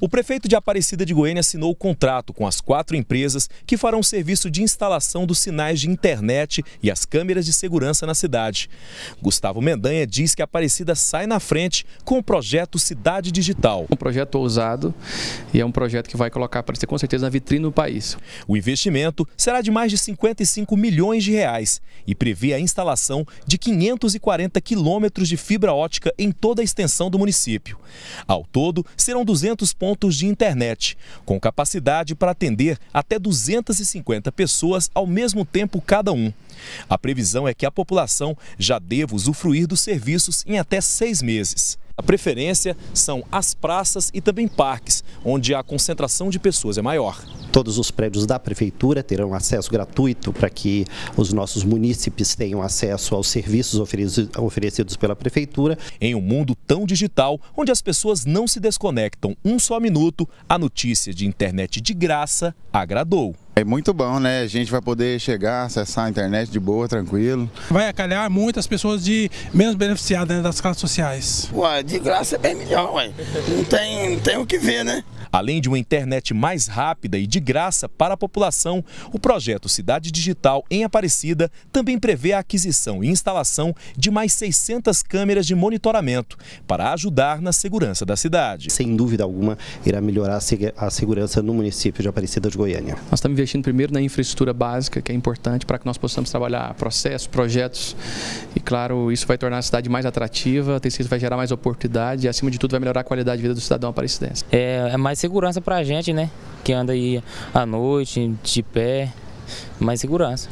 O prefeito de Aparecida de Goiânia assinou o contrato com as quatro empresas que farão serviço de instalação dos sinais de internet e as câmeras de segurança na cidade. Gustavo Mendanha diz que Aparecida sai na frente com o projeto Cidade Digital. É um projeto ousado e é um projeto que vai colocar Aparecida com certeza na vitrine do país. O investimento será de mais de 55 milhões de reais e prevê a instalação de 540 quilômetros de fibra ótica em toda a extensão do município. Ao todo, serão 200 pontos pontos de internet, com capacidade para atender até 250 pessoas ao mesmo tempo cada um. A previsão é que a população já deva usufruir dos serviços em até seis meses. A preferência são as praças e também parques, onde a concentração de pessoas é maior. Todos os prédios da prefeitura terão acesso gratuito para que os nossos munícipes tenham acesso aos serviços oferecidos pela prefeitura. Em um mundo tão digital, onde as pessoas não se desconectam um só minuto, a notícia de internet de graça agradou. É muito bom, né? A gente vai poder chegar, acessar a internet de boa, tranquilo. Vai acalhar muitas pessoas de menos beneficiadas né, das classes sociais. Ué, de graça é bem melhor, ué. Não tem, não tem o que ver, né? Além de uma internet mais rápida e de graça para a população, o projeto Cidade Digital em Aparecida também prevê a aquisição e instalação de mais 600 câmeras de monitoramento para ajudar na segurança da cidade. Sem dúvida alguma, irá melhorar a segurança no município de Aparecida de Goiânia. Nós estamos investindo primeiro na infraestrutura básica, que é importante para que nós possamos trabalhar processos, projetos e, claro, isso vai tornar a cidade mais atrativa, vai gerar mais oportunidade e, acima de tudo, vai melhorar a qualidade de vida do cidadão aparecidense. É, é mais segurança pra gente, né? Que anda aí à noite, de pé, mais segurança.